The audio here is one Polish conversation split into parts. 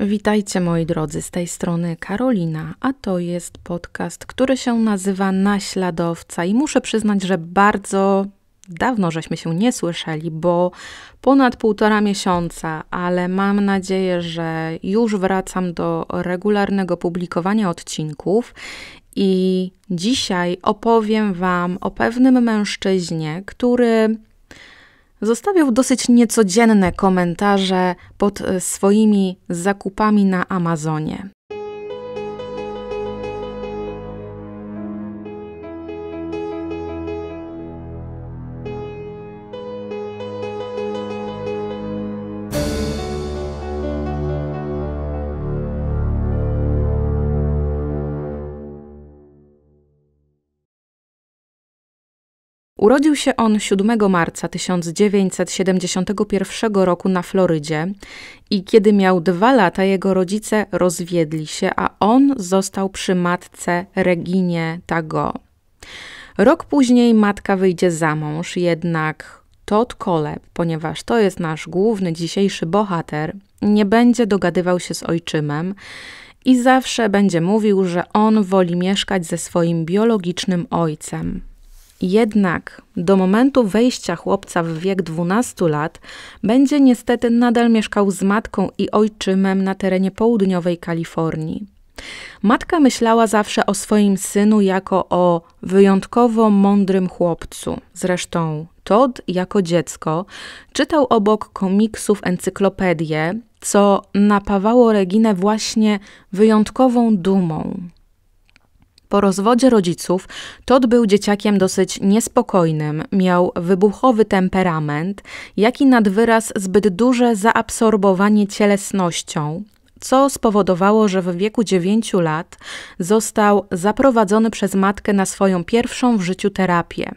Witajcie moi drodzy, z tej strony Karolina, a to jest podcast, który się nazywa Naśladowca i muszę przyznać, że bardzo dawno żeśmy się nie słyszeli, bo ponad półtora miesiąca, ale mam nadzieję, że już wracam do regularnego publikowania odcinków i dzisiaj opowiem Wam o pewnym mężczyźnie, który zostawiał dosyć niecodzienne komentarze pod e, swoimi zakupami na Amazonie. Urodził się on 7 marca 1971 roku na Florydzie i kiedy miał dwa lata, jego rodzice rozwiedli się, a on został przy matce Reginie Tago. Rok później matka wyjdzie za mąż, jednak Todd Cole, ponieważ to jest nasz główny dzisiejszy bohater, nie będzie dogadywał się z ojczymem i zawsze będzie mówił, że on woli mieszkać ze swoim biologicznym ojcem. Jednak do momentu wejścia chłopca w wiek 12 lat będzie niestety nadal mieszkał z matką i ojczymem na terenie południowej Kalifornii. Matka myślała zawsze o swoim synu jako o wyjątkowo mądrym chłopcu. Zresztą Todd jako dziecko czytał obok komiksów encyklopedię, co napawało Reginę właśnie wyjątkową dumą. Po rozwodzie rodziców Todd był dzieciakiem dosyć niespokojnym, miał wybuchowy temperament, jak i nad wyraz zbyt duże zaabsorbowanie cielesnością, co spowodowało, że w wieku 9 lat został zaprowadzony przez matkę na swoją pierwszą w życiu terapię.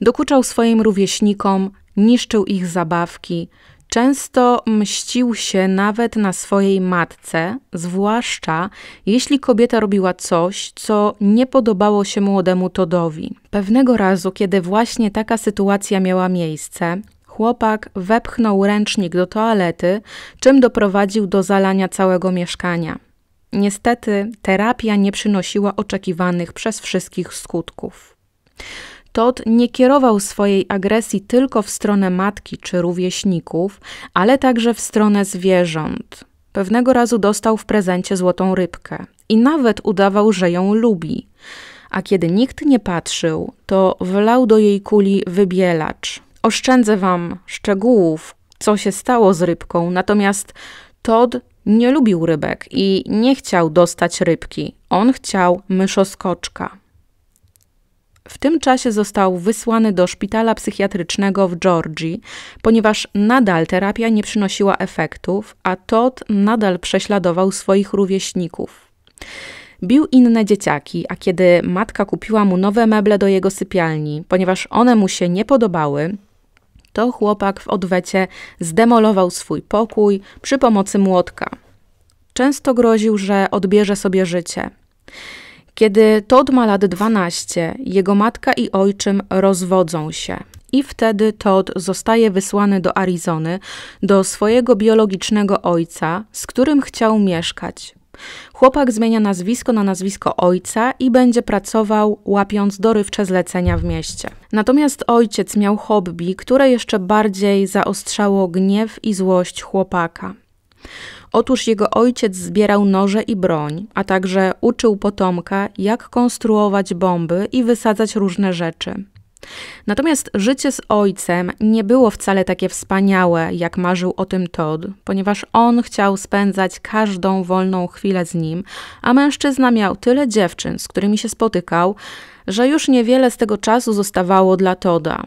Dokuczał swoim rówieśnikom, niszczył ich zabawki, Często mścił się nawet na swojej matce, zwłaszcza jeśli kobieta robiła coś, co nie podobało się młodemu Todowi. Pewnego razu, kiedy właśnie taka sytuacja miała miejsce, chłopak wepchnął ręcznik do toalety, czym doprowadził do zalania całego mieszkania. Niestety, terapia nie przynosiła oczekiwanych przez wszystkich skutków. Todd nie kierował swojej agresji tylko w stronę matki czy rówieśników, ale także w stronę zwierząt. Pewnego razu dostał w prezencie złotą rybkę i nawet udawał, że ją lubi. A kiedy nikt nie patrzył, to wlał do jej kuli wybielacz. Oszczędzę wam szczegółów, co się stało z rybką, natomiast Todd nie lubił rybek i nie chciał dostać rybki. On chciał myszoskoczka. W tym czasie został wysłany do szpitala psychiatrycznego w Georgii, ponieważ nadal terapia nie przynosiła efektów, a Todd nadal prześladował swoich rówieśników. Bił inne dzieciaki, a kiedy matka kupiła mu nowe meble do jego sypialni, ponieważ one mu się nie podobały, to chłopak w odwecie zdemolował swój pokój przy pomocy młotka. Często groził, że odbierze sobie życie. Kiedy Todd ma lat 12, jego matka i ojczym rozwodzą się. I wtedy Todd zostaje wysłany do Arizony, do swojego biologicznego ojca, z którym chciał mieszkać. Chłopak zmienia nazwisko na nazwisko ojca i będzie pracował, łapiąc dorywcze zlecenia w mieście. Natomiast ojciec miał hobby, które jeszcze bardziej zaostrzało gniew i złość chłopaka. Otóż jego ojciec zbierał noże i broń, a także uczył potomka, jak konstruować bomby i wysadzać różne rzeczy. Natomiast życie z ojcem nie było wcale takie wspaniałe, jak marzył o tym Todd, ponieważ on chciał spędzać każdą wolną chwilę z nim, a mężczyzna miał tyle dziewczyn, z którymi się spotykał, że już niewiele z tego czasu zostawało dla Toda.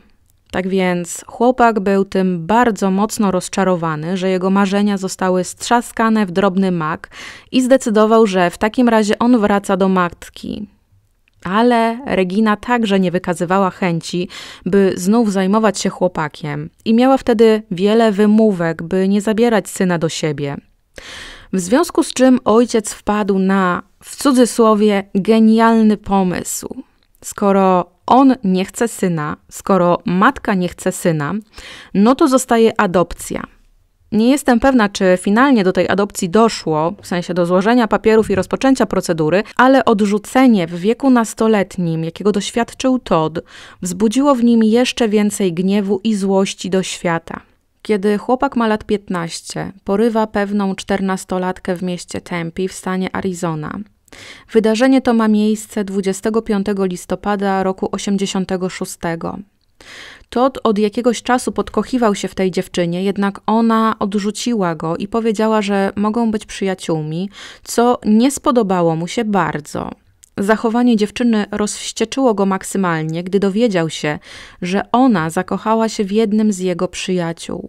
Tak więc chłopak był tym bardzo mocno rozczarowany, że jego marzenia zostały strzaskane w drobny mak i zdecydował, że w takim razie on wraca do matki. Ale Regina także nie wykazywała chęci, by znów zajmować się chłopakiem i miała wtedy wiele wymówek, by nie zabierać syna do siebie. W związku z czym ojciec wpadł na, w cudzysłowie, genialny pomysł – Skoro on nie chce syna, skoro matka nie chce syna, no to zostaje adopcja. Nie jestem pewna, czy finalnie do tej adopcji doszło, w sensie do złożenia papierów i rozpoczęcia procedury, ale odrzucenie w wieku nastoletnim, jakiego doświadczył Todd, wzbudziło w nim jeszcze więcej gniewu i złości do świata. Kiedy chłopak ma lat 15, porywa pewną czternastolatkę w mieście Tempi w stanie Arizona. Wydarzenie to ma miejsce 25 listopada roku 86. Todd od jakiegoś czasu podkochiwał się w tej dziewczynie, jednak ona odrzuciła go i powiedziała, że mogą być przyjaciółmi, co nie spodobało mu się bardzo. Zachowanie dziewczyny rozwścieczyło go maksymalnie, gdy dowiedział się, że ona zakochała się w jednym z jego przyjaciół.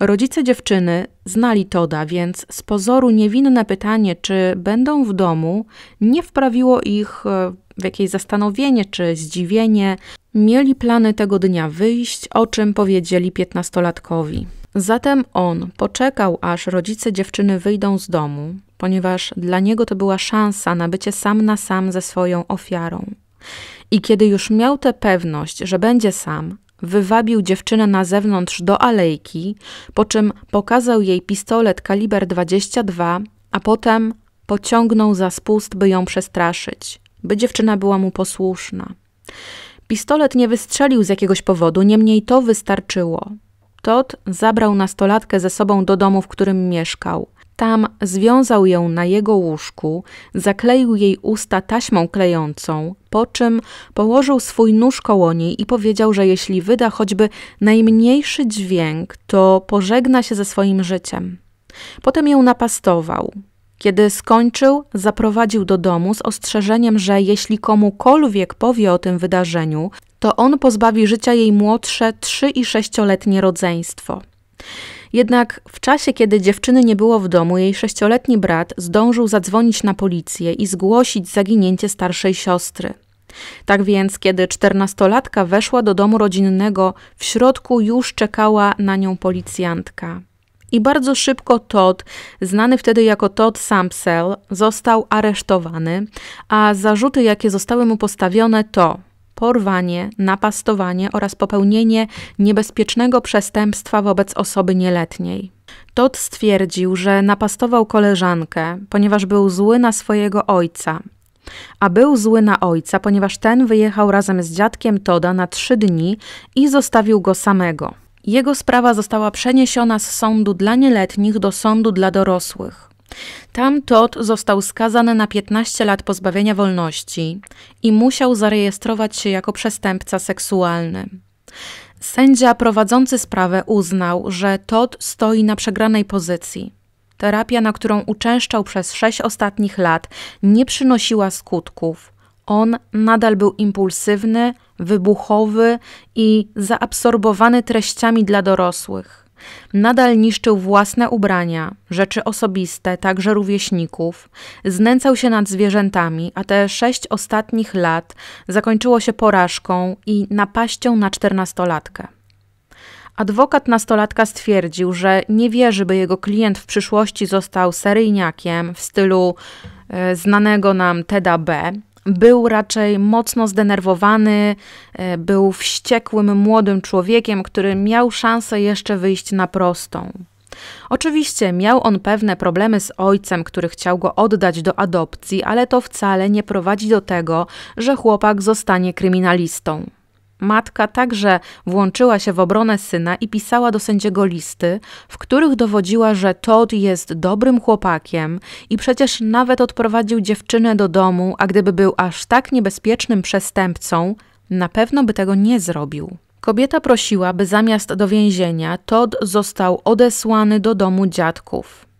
Rodzice dziewczyny znali Toda, więc z pozoru niewinne pytanie, czy będą w domu, nie wprawiło ich e, w jakieś zastanowienie czy zdziwienie. Mieli plany tego dnia wyjść, o czym powiedzieli piętnastolatkowi. Zatem on poczekał, aż rodzice dziewczyny wyjdą z domu, ponieważ dla niego to była szansa na bycie sam na sam ze swoją ofiarą. I kiedy już miał tę pewność, że będzie sam, wywabił dziewczynę na zewnątrz do alejki, po czym pokazał jej pistolet kaliber 22, a potem pociągnął za spust, by ją przestraszyć, by dziewczyna była mu posłuszna. Pistolet nie wystrzelił z jakiegoś powodu, niemniej to wystarczyło. Todd zabrał nastolatkę ze sobą do domu, w którym mieszkał. Tam związał ją na jego łóżku, zakleił jej usta taśmą klejącą, po czym położył swój nóż koło niej i powiedział, że jeśli wyda choćby najmniejszy dźwięk, to pożegna się ze swoim życiem. Potem ją napastował. Kiedy skończył, zaprowadził do domu z ostrzeżeniem, że jeśli komukolwiek powie o tym wydarzeniu, to on pozbawi życia jej młodsze 3 i 6-letnie rodzeństwo. Jednak w czasie, kiedy dziewczyny nie było w domu, jej sześcioletni brat zdążył zadzwonić na policję i zgłosić zaginięcie starszej siostry. Tak więc, kiedy czternastolatka weszła do domu rodzinnego, w środku już czekała na nią policjantka. I bardzo szybko Todd, znany wtedy jako Todd Samsell, został aresztowany, a zarzuty, jakie zostały mu postawione, to porwanie, napastowanie oraz popełnienie niebezpiecznego przestępstwa wobec osoby nieletniej. Todd stwierdził, że napastował koleżankę, ponieważ był zły na swojego ojca. A był zły na ojca, ponieważ ten wyjechał razem z dziadkiem Toda na trzy dni i zostawił go samego. Jego sprawa została przeniesiona z sądu dla nieletnich do sądu dla dorosłych. Tam Todd został skazany na 15 lat pozbawienia wolności i musiał zarejestrować się jako przestępca seksualny. Sędzia prowadzący sprawę uznał, że Todd stoi na przegranej pozycji. Terapia, na którą uczęszczał przez sześć ostatnich lat, nie przynosiła skutków. On nadal był impulsywny, wybuchowy i zaabsorbowany treściami dla dorosłych. Nadal niszczył własne ubrania, rzeczy osobiste, także rówieśników, znęcał się nad zwierzętami, a te sześć ostatnich lat zakończyło się porażką i napaścią na czternastolatkę. Adwokat nastolatka stwierdził, że nie wierzy, by jego klient w przyszłości został seryjniakiem w stylu e, znanego nam Teda B., był raczej mocno zdenerwowany, e, był wściekłym młodym człowiekiem, który miał szansę jeszcze wyjść na prostą. Oczywiście miał on pewne problemy z ojcem, który chciał go oddać do adopcji, ale to wcale nie prowadzi do tego, że chłopak zostanie kryminalistą. Matka także włączyła się w obronę syna i pisała do sędziego listy, w których dowodziła, że Todd jest dobrym chłopakiem i przecież nawet odprowadził dziewczynę do domu, a gdyby był aż tak niebezpiecznym przestępcą, na pewno by tego nie zrobił. Kobieta prosiła, by zamiast do więzienia Todd został odesłany do domu dziadków.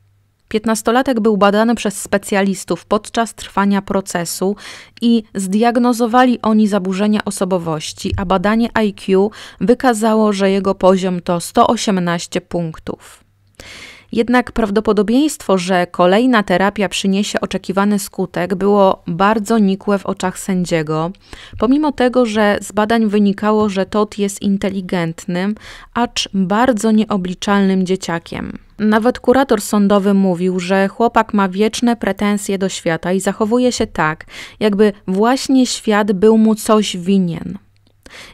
Piętnastolatek był badany przez specjalistów podczas trwania procesu i zdiagnozowali oni zaburzenia osobowości, a badanie IQ wykazało, że jego poziom to 118 punktów. Jednak prawdopodobieństwo, że kolejna terapia przyniesie oczekiwany skutek, było bardzo nikłe w oczach sędziego, pomimo tego, że z badań wynikało, że Todd jest inteligentnym, acz bardzo nieobliczalnym dzieciakiem. Nawet kurator sądowy mówił, że chłopak ma wieczne pretensje do świata i zachowuje się tak, jakby właśnie świat był mu coś winien.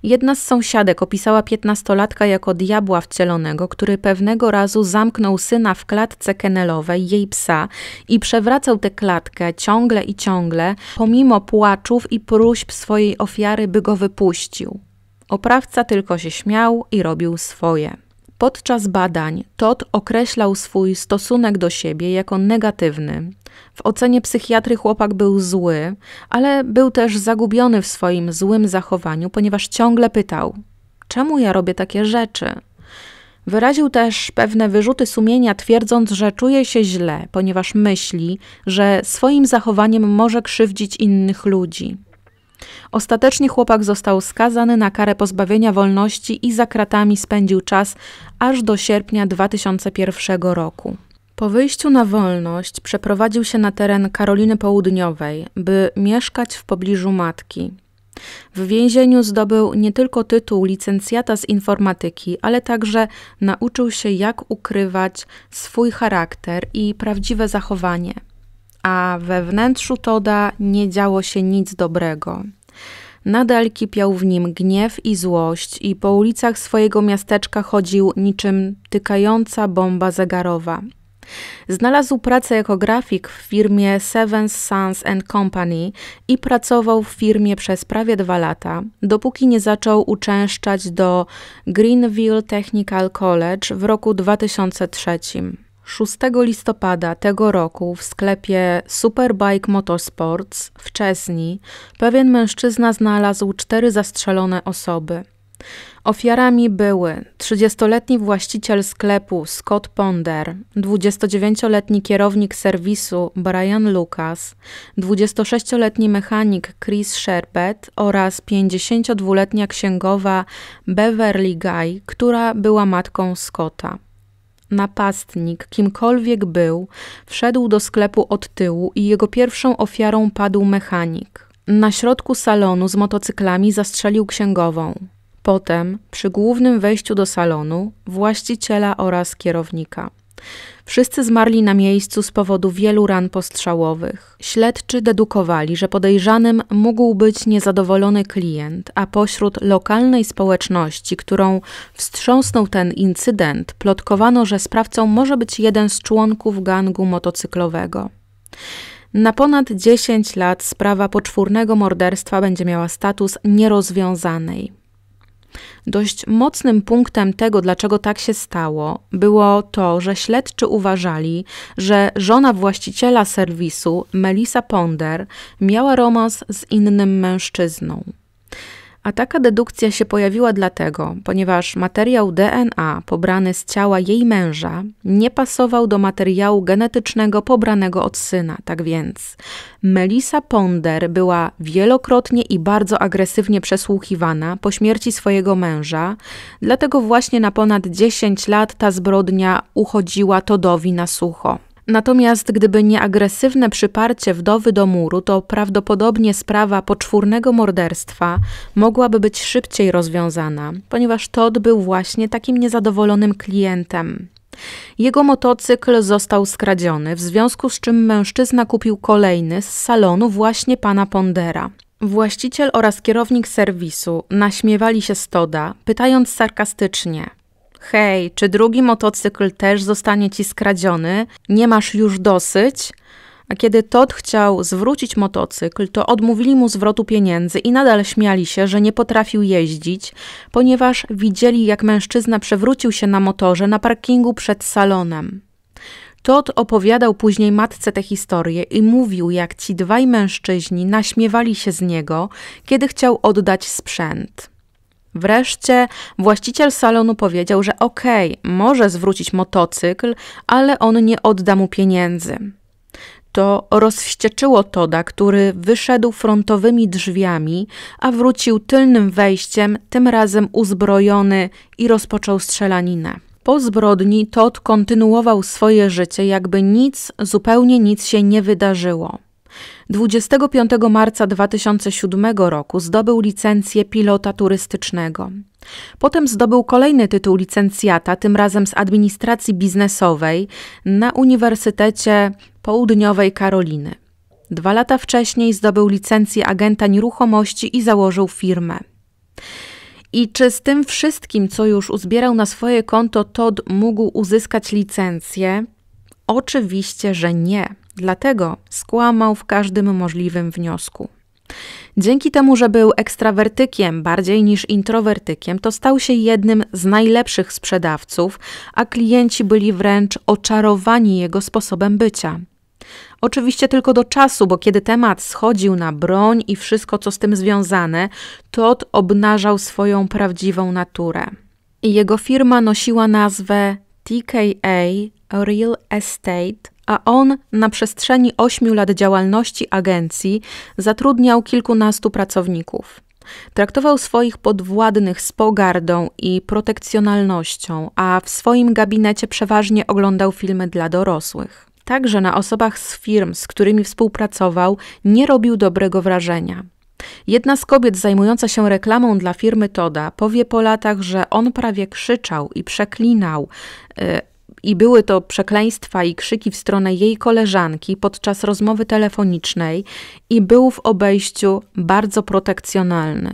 Jedna z sąsiadek opisała piętnastolatka jako diabła wcielonego, który pewnego razu zamknął syna w klatce kenelowej, jej psa, i przewracał tę klatkę ciągle i ciągle, pomimo płaczów i próśb swojej ofiary, by go wypuścił. Oprawca tylko się śmiał i robił swoje. Podczas badań Todd określał swój stosunek do siebie jako negatywny. W ocenie psychiatry chłopak był zły, ale był też zagubiony w swoim złym zachowaniu, ponieważ ciągle pytał: Czemu ja robię takie rzeczy? Wyraził też pewne wyrzuty sumienia, twierdząc, że czuje się źle, ponieważ myśli, że swoim zachowaniem może krzywdzić innych ludzi. Ostatecznie chłopak został skazany na karę pozbawienia wolności i za kratami spędził czas aż do sierpnia 2001 roku. Po wyjściu na wolność przeprowadził się na teren Karoliny Południowej, by mieszkać w pobliżu matki. W więzieniu zdobył nie tylko tytuł licencjata z informatyki, ale także nauczył się, jak ukrywać swój charakter i prawdziwe zachowanie a we wnętrzu Toda nie działo się nic dobrego. Nadal kipiał w nim gniew i złość, i po ulicach swojego miasteczka chodził niczym tykająca bomba zegarowa. Znalazł pracę jako grafik w firmie Seven Sons and Company i pracował w firmie przez prawie dwa lata, dopóki nie zaczął uczęszczać do Greenville Technical College w roku 2003. 6 listopada tego roku w sklepie Superbike Motorsports w Czesni pewien mężczyzna znalazł cztery zastrzelone osoby. Ofiarami były 30-letni właściciel sklepu Scott Ponder, 29-letni kierownik serwisu Brian Lucas, 26-letni mechanik Chris Sherbet oraz 52-letnia księgowa Beverly Guy, która była matką Scotta napastnik, kimkolwiek był, wszedł do sklepu od tyłu i jego pierwszą ofiarą padł mechanik. Na środku salonu z motocyklami zastrzelił księgową. Potem, przy głównym wejściu do salonu, właściciela oraz kierownika. Wszyscy zmarli na miejscu z powodu wielu ran postrzałowych. Śledczy dedukowali, że podejrzanym mógł być niezadowolony klient, a pośród lokalnej społeczności, którą wstrząsnął ten incydent, plotkowano, że sprawcą może być jeden z członków gangu motocyklowego. Na ponad 10 lat sprawa poczwórnego morderstwa będzie miała status nierozwiązanej. Dość mocnym punktem tego, dlaczego tak się stało, było to, że śledczy uważali, że żona właściciela serwisu, Melissa Ponder, miała romans z innym mężczyzną. A taka dedukcja się pojawiła dlatego, ponieważ materiał DNA pobrany z ciała jej męża nie pasował do materiału genetycznego pobranego od syna. Tak więc Melissa Ponder była wielokrotnie i bardzo agresywnie przesłuchiwana po śmierci swojego męża, dlatego właśnie na ponad 10 lat ta zbrodnia uchodziła Todowi na sucho. Natomiast gdyby nie agresywne przyparcie wdowy do muru, to prawdopodobnie sprawa poczwórnego morderstwa mogłaby być szybciej rozwiązana, ponieważ Todd był właśnie takim niezadowolonym klientem. Jego motocykl został skradziony, w związku z czym mężczyzna kupił kolejny z salonu właśnie pana Pondera. Właściciel oraz kierownik serwisu naśmiewali się z Toda, pytając sarkastycznie – hej, czy drugi motocykl też zostanie ci skradziony, nie masz już dosyć. A kiedy Todd chciał zwrócić motocykl, to odmówili mu zwrotu pieniędzy i nadal śmiali się, że nie potrafił jeździć, ponieważ widzieli, jak mężczyzna przewrócił się na motorze na parkingu przed salonem. Todd opowiadał później matce tę historię i mówił, jak ci dwaj mężczyźni naśmiewali się z niego, kiedy chciał oddać sprzęt. Wreszcie właściciel salonu powiedział, że okej, okay, może zwrócić motocykl, ale on nie odda mu pieniędzy. To rozwścieczyło Toda, który wyszedł frontowymi drzwiami, a wrócił tylnym wejściem, tym razem uzbrojony i rozpoczął strzelaninę. Po zbrodni Todd kontynuował swoje życie, jakby nic, zupełnie nic się nie wydarzyło. 25 marca 2007 roku zdobył licencję pilota turystycznego. Potem zdobył kolejny tytuł licencjata, tym razem z administracji biznesowej na Uniwersytecie Południowej Karoliny. Dwa lata wcześniej zdobył licencję agenta nieruchomości i założył firmę. I czy z tym wszystkim, co już uzbierał na swoje konto, Todd mógł uzyskać licencję? Oczywiście, że nie. Dlatego skłamał w każdym możliwym wniosku. Dzięki temu, że był ekstrawertykiem bardziej niż introwertykiem, to stał się jednym z najlepszych sprzedawców, a klienci byli wręcz oczarowani jego sposobem bycia. Oczywiście tylko do czasu, bo kiedy temat schodził na broń i wszystko, co z tym związane, Todd obnażał swoją prawdziwą naturę. Jego firma nosiła nazwę TKA Real Estate a on na przestrzeni ośmiu lat działalności agencji zatrudniał kilkunastu pracowników. Traktował swoich podwładnych z pogardą i protekcjonalnością, a w swoim gabinecie przeważnie oglądał filmy dla dorosłych. Także na osobach z firm, z którymi współpracował, nie robił dobrego wrażenia. Jedna z kobiet zajmująca się reklamą dla firmy Toda powie po latach, że on prawie krzyczał i przeklinał, y, i były to przekleństwa i krzyki w stronę jej koleżanki podczas rozmowy telefonicznej i był w obejściu bardzo protekcjonalny.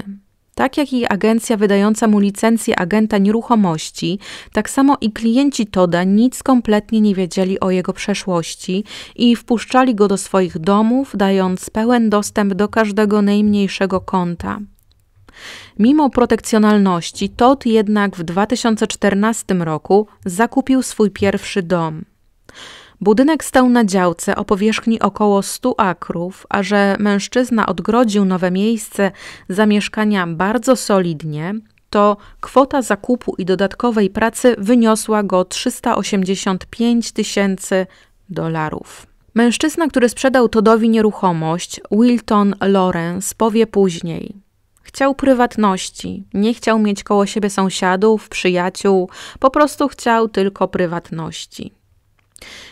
Tak jak i agencja wydająca mu licencję agenta nieruchomości, tak samo i klienci Toda nic kompletnie nie wiedzieli o jego przeszłości i wpuszczali go do swoich domów, dając pełen dostęp do każdego najmniejszego konta. Mimo protekcjonalności, Todd jednak w 2014 roku zakupił swój pierwszy dom. Budynek stał na działce o powierzchni około 100 akrów, a że mężczyzna odgrodził nowe miejsce zamieszkania bardzo solidnie, to kwota zakupu i dodatkowej pracy wyniosła go 385 tysięcy dolarów. Mężczyzna, który sprzedał Todowi nieruchomość, Wilton Lawrence, powie później: Chciał prywatności, nie chciał mieć koło siebie sąsiadów, przyjaciół, po prostu chciał tylko prywatności.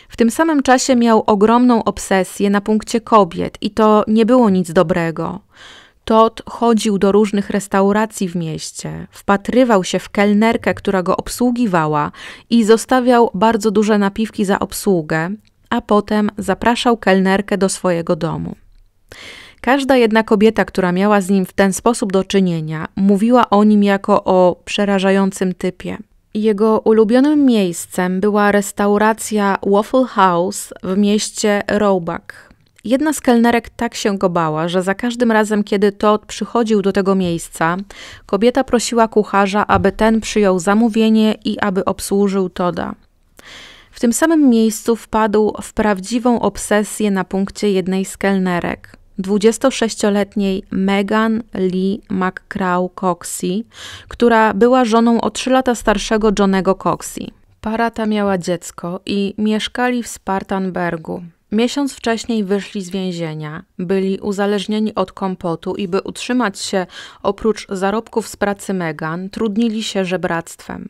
W tym samym czasie miał ogromną obsesję na punkcie kobiet i to nie było nic dobrego. Todd chodził do różnych restauracji w mieście, wpatrywał się w kelnerkę, która go obsługiwała i zostawiał bardzo duże napiwki za obsługę, a potem zapraszał kelnerkę do swojego domu. Każda jedna kobieta, która miała z nim w ten sposób do czynienia, mówiła o nim jako o przerażającym typie. Jego ulubionym miejscem była restauracja Waffle House w mieście Roebuck. Jedna z kelnerek tak się go bała, że za każdym razem, kiedy Todd przychodził do tego miejsca, kobieta prosiła kucharza, aby ten przyjął zamówienie i aby obsłużył Toda. W tym samym miejscu wpadł w prawdziwą obsesję na punkcie jednej z kelnerek. 26-letniej Megan Lee McCraw Coxie, która była żoną o 3 lata starszego Johnego Coxie. Para ta miała dziecko i mieszkali w Spartanbergu. Miesiąc wcześniej wyszli z więzienia, byli uzależnieni od kompotu i by utrzymać się oprócz zarobków z pracy Megan, trudnili się żebractwem.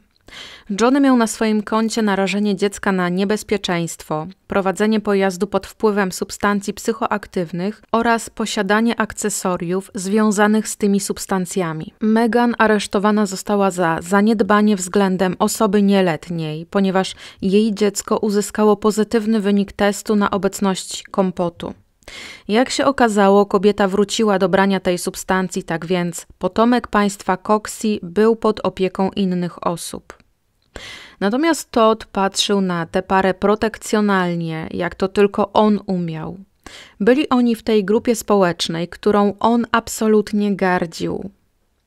Johnny miał na swoim koncie narażenie dziecka na niebezpieczeństwo, prowadzenie pojazdu pod wpływem substancji psychoaktywnych oraz posiadanie akcesoriów związanych z tymi substancjami. Megan aresztowana została za zaniedbanie względem osoby nieletniej, ponieważ jej dziecko uzyskało pozytywny wynik testu na obecność kompotu. Jak się okazało, kobieta wróciła do brania tej substancji, tak więc potomek państwa Coxi był pod opieką innych osób. Natomiast Todd patrzył na tę parę protekcjonalnie, jak to tylko on umiał. Byli oni w tej grupie społecznej, którą on absolutnie gardził.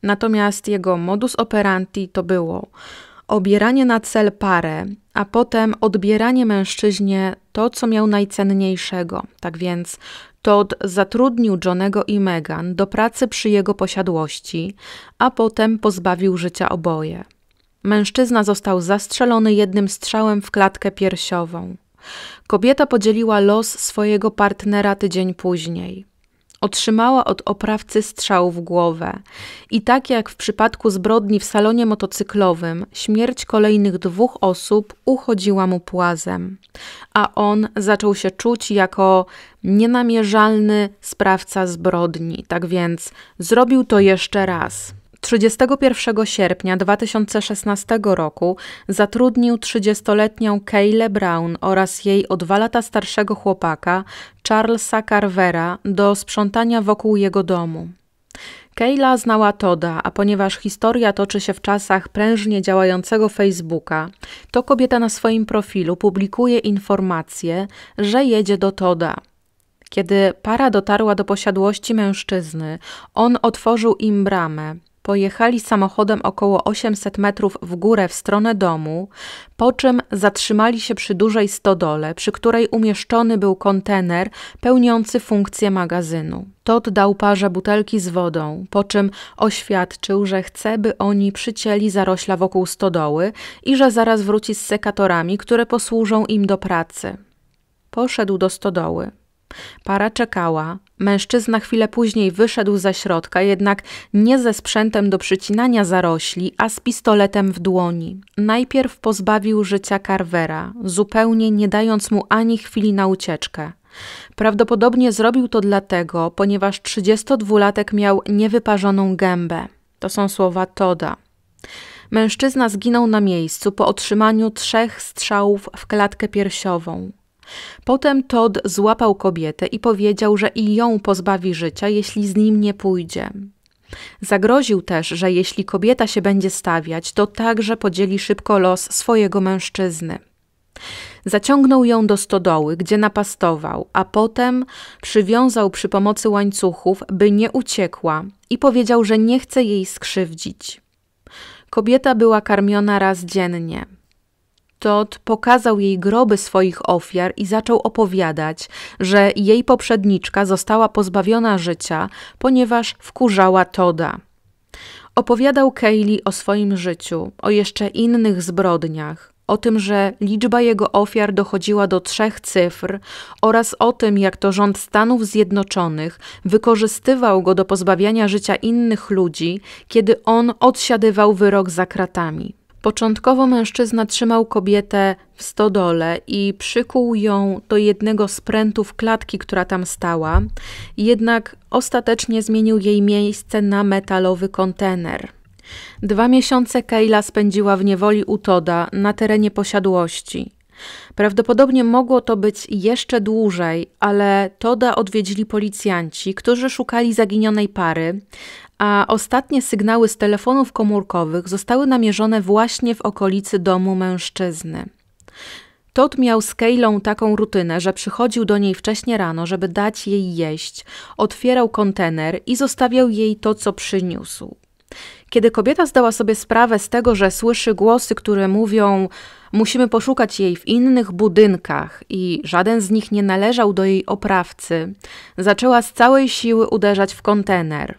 Natomiast jego modus operandi to było obieranie na cel parę, a potem odbieranie mężczyźnie to, co miał najcenniejszego. Tak więc Todd zatrudnił Johnego i Meghan do pracy przy jego posiadłości, a potem pozbawił życia oboje. Mężczyzna został zastrzelony jednym strzałem w klatkę piersiową. Kobieta podzieliła los swojego partnera tydzień później. Otrzymała od oprawcy strzał w głowę. I tak jak w przypadku zbrodni w salonie motocyklowym, śmierć kolejnych dwóch osób uchodziła mu płazem, a on zaczął się czuć jako nienamierzalny sprawca zbrodni. Tak więc zrobił to jeszcze raz. 31 sierpnia 2016 roku zatrudnił 30-letnią Kayle Brown oraz jej o dwa lata starszego chłopaka, Charlesa Carvera, do sprzątania wokół jego domu. Kayla znała Toda, a ponieważ historia toczy się w czasach prężnie działającego Facebooka, to kobieta na swoim profilu publikuje informację, że jedzie do Toda. Kiedy para dotarła do posiadłości mężczyzny, on otworzył im bramę, pojechali samochodem około 800 metrów w górę w stronę domu, po czym zatrzymali się przy dużej stodole, przy której umieszczony był kontener pełniący funkcję magazynu. Todd dał parze butelki z wodą, po czym oświadczył, że chce, by oni przycięli zarośla wokół stodoły i że zaraz wróci z sekatorami, które posłużą im do pracy. Poszedł do stodoły. Para czekała. Mężczyzna chwilę później wyszedł ze środka, jednak nie ze sprzętem do przycinania zarośli, a z pistoletem w dłoni. Najpierw pozbawił życia Carvera, zupełnie nie dając mu ani chwili na ucieczkę. Prawdopodobnie zrobił to dlatego, ponieważ 32-latek miał niewyparzoną gębę. To są słowa Toda. Mężczyzna zginął na miejscu po otrzymaniu trzech strzałów w klatkę piersiową. Potem Todd złapał kobietę i powiedział, że i ją pozbawi życia, jeśli z nim nie pójdzie. Zagroził też, że jeśli kobieta się będzie stawiać, to także podzieli szybko los swojego mężczyzny. Zaciągnął ją do stodoły, gdzie napastował, a potem przywiązał przy pomocy łańcuchów, by nie uciekła, i powiedział, że nie chce jej skrzywdzić. Kobieta była karmiona raz dziennie. Todd pokazał jej groby swoich ofiar i zaczął opowiadać, że jej poprzedniczka została pozbawiona życia, ponieważ wkurzała Toda. Opowiadał Kaylee o swoim życiu, o jeszcze innych zbrodniach, o tym, że liczba jego ofiar dochodziła do trzech cyfr oraz o tym, jak to rząd Stanów Zjednoczonych wykorzystywał go do pozbawiania życia innych ludzi, kiedy on odsiadywał wyrok za kratami. Początkowo mężczyzna trzymał kobietę w stodole i przykuł ją do jednego z prętów klatki, która tam stała, jednak ostatecznie zmienił jej miejsce na metalowy kontener. Dwa miesiące Kayla spędziła w niewoli u Toda na terenie posiadłości. Prawdopodobnie mogło to być jeszcze dłużej, ale Toda odwiedzili policjanci, którzy szukali zaginionej pary, a ostatnie sygnały z telefonów komórkowych zostały namierzone właśnie w okolicy domu mężczyzny. Todd miał z Keilą taką rutynę, że przychodził do niej wcześnie rano, żeby dać jej jeść, otwierał kontener i zostawiał jej to, co przyniósł. Kiedy kobieta zdała sobie sprawę z tego, że słyszy głosy, które mówią: Musimy poszukać jej w innych budynkach, i żaden z nich nie należał do jej oprawcy, zaczęła z całej siły uderzać w kontener.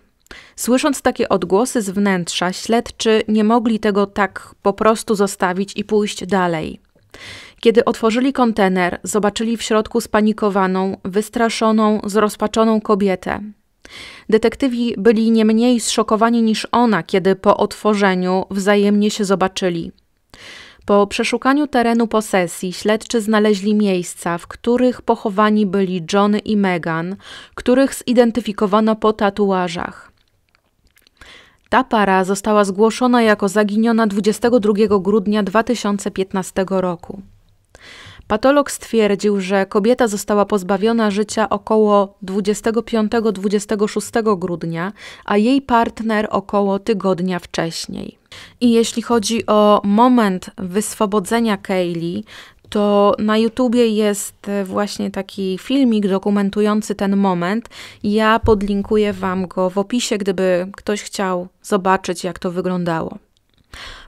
Słysząc takie odgłosy z wnętrza, śledczy nie mogli tego tak po prostu zostawić i pójść dalej. Kiedy otworzyli kontener, zobaczyli w środku spanikowaną, wystraszoną, zrozpaczoną kobietę. Detektywi byli nie mniej zszokowani niż ona, kiedy po otworzeniu wzajemnie się zobaczyli. Po przeszukaniu terenu posesji śledczy znaleźli miejsca, w których pochowani byli John i Meghan, których zidentyfikowano po tatuażach. Ta para została zgłoszona jako zaginiona 22 grudnia 2015 roku. Patolog stwierdził, że kobieta została pozbawiona życia około 25-26 grudnia, a jej partner około tygodnia wcześniej. I jeśli chodzi o moment wyswobodzenia Kaylee, to na YouTubie jest e, właśnie taki filmik dokumentujący ten moment. Ja podlinkuję Wam go w opisie, gdyby ktoś chciał zobaczyć, jak to wyglądało.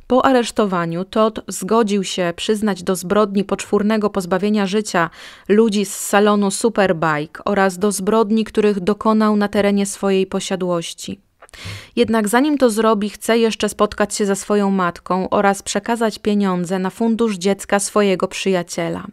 Po aresztowaniu Todd zgodził się przyznać do zbrodni poczwórnego pozbawienia życia ludzi z salonu Superbike oraz do zbrodni, których dokonał na terenie swojej posiadłości. Jednak zanim to zrobi, chce jeszcze spotkać się ze swoją matką oraz przekazać pieniądze na fundusz dziecka swojego przyjaciela.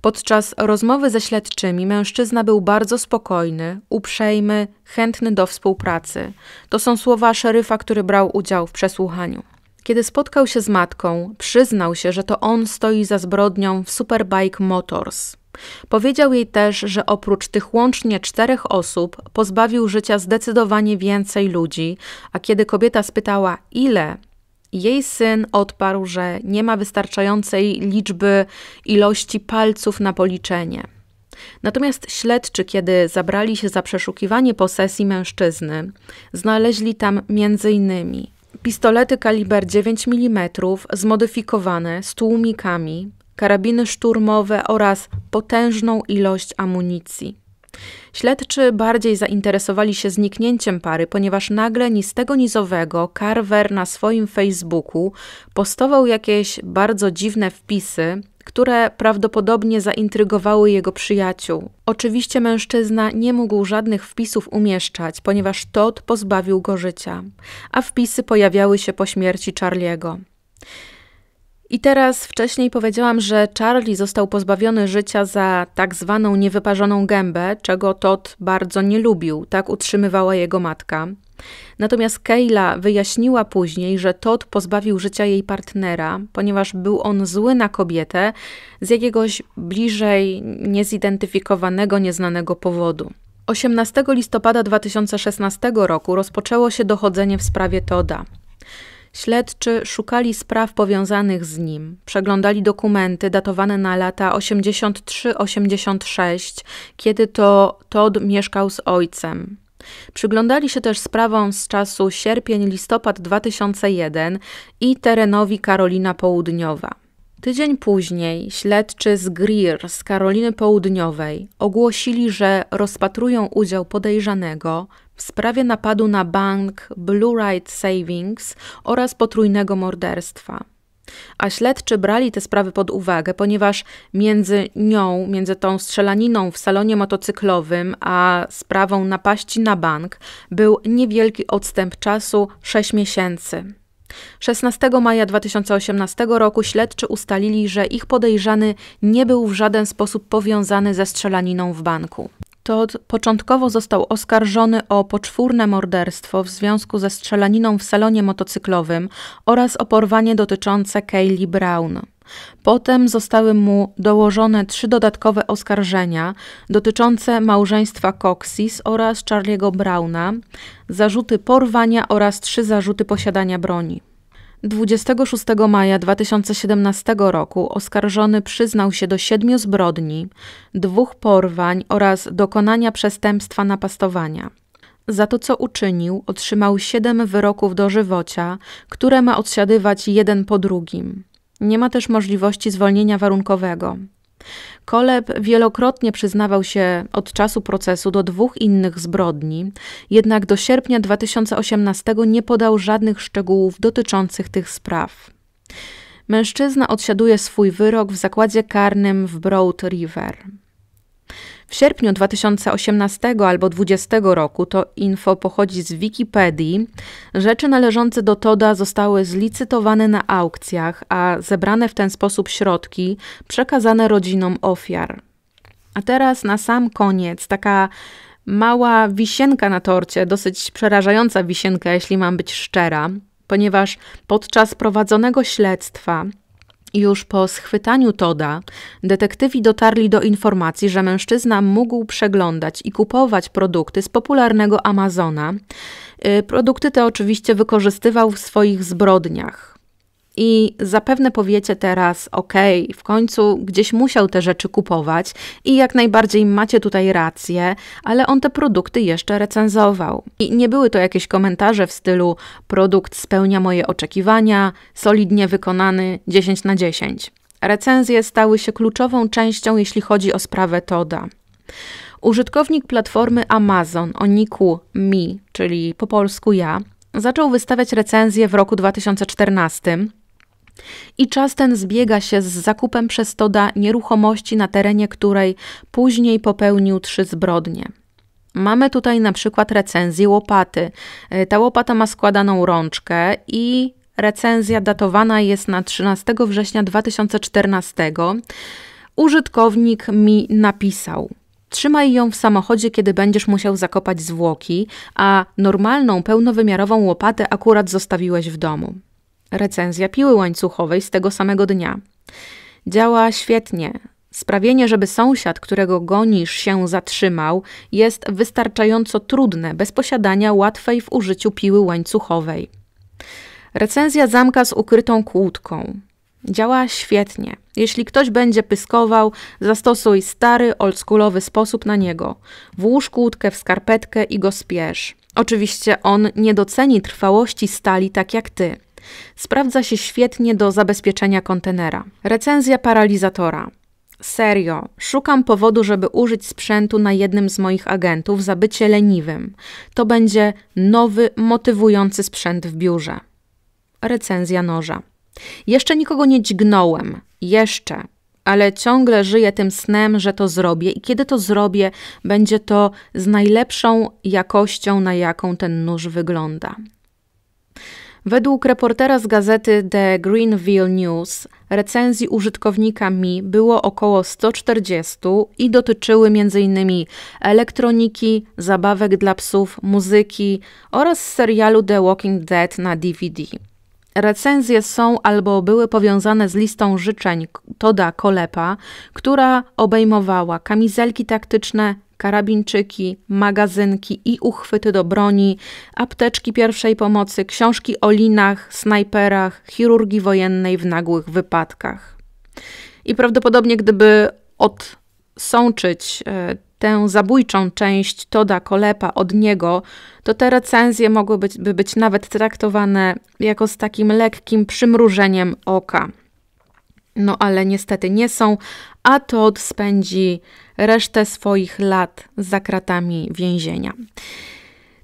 Podczas rozmowy ze śledczymi mężczyzna był bardzo spokojny, uprzejmy, chętny do współpracy. To są słowa szeryfa, który brał udział w przesłuchaniu. Kiedy spotkał się z matką, przyznał się, że to on stoi za zbrodnią w Superbike Motors. Powiedział jej też, że oprócz tych łącznie czterech osób pozbawił życia zdecydowanie więcej ludzi, a kiedy kobieta spytała ile, jej syn odparł, że nie ma wystarczającej liczby ilości palców na policzenie. Natomiast śledczy, kiedy zabrali się za przeszukiwanie posesji mężczyzny, znaleźli tam m.in. pistolety kaliber 9 mm zmodyfikowane z tłumikami, karabiny szturmowe oraz potężną ilość amunicji. Śledczy bardziej zainteresowali się zniknięciem pary, ponieważ nagle ni z tego nizowego Carver na swoim Facebooku postował jakieś bardzo dziwne wpisy, które prawdopodobnie zaintrygowały jego przyjaciół. Oczywiście mężczyzna nie mógł żadnych wpisów umieszczać, ponieważ Todd pozbawił go życia, a wpisy pojawiały się po śmierci Charliego. I teraz wcześniej powiedziałam, że Charlie został pozbawiony życia za tak zwaną niewyparzoną gębę, czego Todd bardzo nie lubił, tak utrzymywała jego matka. Natomiast Kayla wyjaśniła później, że Todd pozbawił życia jej partnera, ponieważ był on zły na kobietę z jakiegoś bliżej niezidentyfikowanego, nieznanego powodu. 18 listopada 2016 roku rozpoczęło się dochodzenie w sprawie Toda. Śledczy szukali spraw powiązanych z nim, przeglądali dokumenty datowane na lata 83-86, kiedy to Todd mieszkał z ojcem. Przyglądali się też sprawom z czasu sierpień-listopad 2001 i terenowi Karolina Południowa. Tydzień później śledczy z Greer z Karoliny Południowej ogłosili, że rozpatrują udział podejrzanego w sprawie napadu na bank Blue Ride Savings oraz potrójnego morderstwa. A śledczy brali te sprawy pod uwagę, ponieważ między nią, między tą strzelaniną w salonie motocyklowym, a sprawą napaści na bank był niewielki odstęp czasu 6 miesięcy. 16 maja 2018 roku śledczy ustalili, że ich podejrzany nie był w żaden sposób powiązany ze strzelaniną w banku to początkowo został oskarżony o poczwórne morderstwo w związku ze strzelaniną w salonie motocyklowym oraz o porwanie dotyczące Kaylee Brown. Potem zostały mu dołożone trzy dodatkowe oskarżenia dotyczące małżeństwa Coxis oraz Charliego Browna, zarzuty porwania oraz trzy zarzuty posiadania broni. 26 maja 2017 roku oskarżony przyznał się do siedmiu zbrodni, dwóch porwań oraz dokonania przestępstwa napastowania. Za to, co uczynił, otrzymał siedem wyroków dożywocia, które ma odsiadywać jeden po drugim. Nie ma też możliwości zwolnienia warunkowego. Koleb wielokrotnie przyznawał się od czasu procesu do dwóch innych zbrodni, jednak do sierpnia 2018 nie podał żadnych szczegółów dotyczących tych spraw. Mężczyzna odsiaduje swój wyrok w zakładzie karnym w Broad River. W sierpniu 2018 albo 2020 roku, to info pochodzi z Wikipedii, rzeczy należące do Toda zostały zlicytowane na aukcjach, a zebrane w ten sposób środki przekazane rodzinom ofiar. A teraz na sam koniec taka mała wisienka na torcie, dosyć przerażająca wisienka, jeśli mam być szczera, ponieważ podczas prowadzonego śledztwa już po schwytaniu Toda detektywi dotarli do informacji, że mężczyzna mógł przeglądać i kupować produkty z popularnego Amazona. Y, produkty te oczywiście wykorzystywał w swoich zbrodniach. I zapewne powiecie teraz, ok, w końcu gdzieś musiał te rzeczy kupować i jak najbardziej macie tutaj rację, ale on te produkty jeszcze recenzował. I nie były to jakieś komentarze w stylu produkt spełnia moje oczekiwania, solidnie wykonany 10 na 10. Recenzje stały się kluczową częścią, jeśli chodzi o sprawę Toda. Użytkownik platformy Amazon o niku Mi, czyli po polsku ja, zaczął wystawiać recenzje w roku 2014 i czas ten zbiega się z zakupem przez Stoda nieruchomości, na terenie której później popełnił trzy zbrodnie. Mamy tutaj na przykład recenzję łopaty. E, ta łopata ma składaną rączkę i recenzja datowana jest na 13 września 2014. Użytkownik mi napisał. Trzymaj ją w samochodzie, kiedy będziesz musiał zakopać zwłoki, a normalną, pełnowymiarową łopatę akurat zostawiłeś w domu recenzja piły łańcuchowej z tego samego dnia. Działa świetnie. Sprawienie, żeby sąsiad, którego gonisz, się zatrzymał, jest wystarczająco trudne bez posiadania łatwej w użyciu piły łańcuchowej. Recenzja zamka z ukrytą kłódką. Działa świetnie. Jeśli ktoś będzie pyskował, zastosuj stary, oldschoolowy sposób na niego. Włóż kłódkę w skarpetkę i go spierz. Oczywiście on nie doceni trwałości stali tak jak ty. Sprawdza się świetnie do zabezpieczenia kontenera. Recenzja paralizatora. Serio, szukam powodu, żeby użyć sprzętu na jednym z moich agentów za bycie leniwym. To będzie nowy, motywujący sprzęt w biurze. Recenzja noża. Jeszcze nikogo nie dźgnąłem. Jeszcze. Ale ciągle żyję tym snem, że to zrobię, i kiedy to zrobię, będzie to z najlepszą jakością, na jaką ten nóż wygląda. Według reportera z gazety The Greenville News recenzji użytkownika Mi było około 140 i dotyczyły m.in. elektroniki, zabawek dla psów, muzyki oraz serialu The Walking Dead na DVD. Recenzje są albo były powiązane z listą życzeń Toda Kolepa, która obejmowała kamizelki taktyczne, karabinczyki, magazynki i uchwyty do broni, apteczki pierwszej pomocy, książki o linach, snajperach, chirurgii wojennej w nagłych wypadkach. I prawdopodobnie, gdyby odsączyć e, tę zabójczą część Toda Kolepa od niego, to te recenzje mogłyby być, być nawet traktowane jako z takim lekkim przymrużeniem oka. No ale niestety nie są, a Todd spędzi resztę swoich lat za kratami więzienia.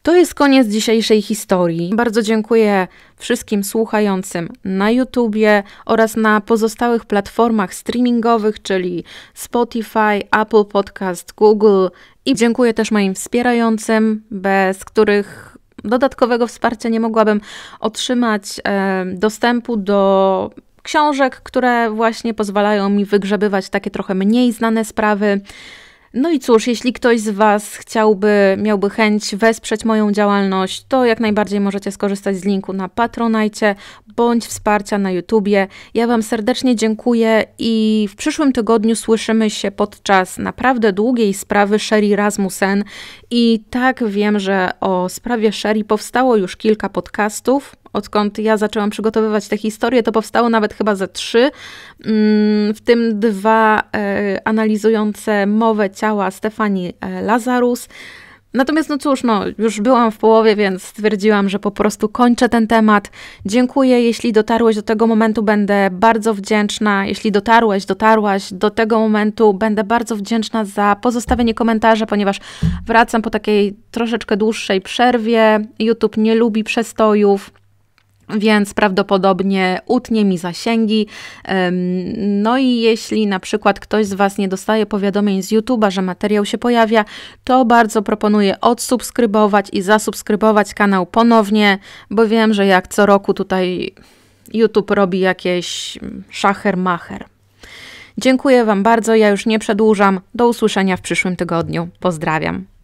To jest koniec dzisiejszej historii. Bardzo dziękuję wszystkim słuchającym na YouTubie oraz na pozostałych platformach streamingowych, czyli Spotify, Apple Podcast, Google i dziękuję też moim wspierającym, bez których dodatkowego wsparcia nie mogłabym otrzymać e, dostępu do książek, które właśnie pozwalają mi wygrzebywać takie trochę mniej znane sprawy. No i cóż, jeśli ktoś z Was chciałby, miałby chęć wesprzeć moją działalność, to jak najbardziej możecie skorzystać z linku na Patronite bądź wsparcia na YouTubie. Ja Wam serdecznie dziękuję i w przyszłym tygodniu słyszymy się podczas naprawdę długiej sprawy Sherry Rasmussen. I tak wiem, że o sprawie Sherry powstało już kilka podcastów, odkąd ja zaczęłam przygotowywać te historie, to powstało nawet chyba ze trzy, mm, w tym dwa e, analizujące mowę ciała Stefani e, Lazarus. Natomiast, no cóż, no, już byłam w połowie, więc stwierdziłam, że po prostu kończę ten temat. Dziękuję, jeśli dotarłeś do tego momentu, będę bardzo wdzięczna. Jeśli dotarłeś, dotarłaś do tego momentu, będę bardzo wdzięczna za pozostawienie komentarza, ponieważ wracam po takiej troszeczkę dłuższej przerwie. YouTube nie lubi przestojów więc prawdopodobnie utnie mi zasięgi. No i jeśli na przykład ktoś z Was nie dostaje powiadomień z YouTube'a, że materiał się pojawia, to bardzo proponuję odsubskrybować i zasubskrybować kanał ponownie, bo wiem, że jak co roku tutaj YouTube robi jakieś szacher-macher. Dziękuję Wam bardzo, ja już nie przedłużam. Do usłyszenia w przyszłym tygodniu. Pozdrawiam.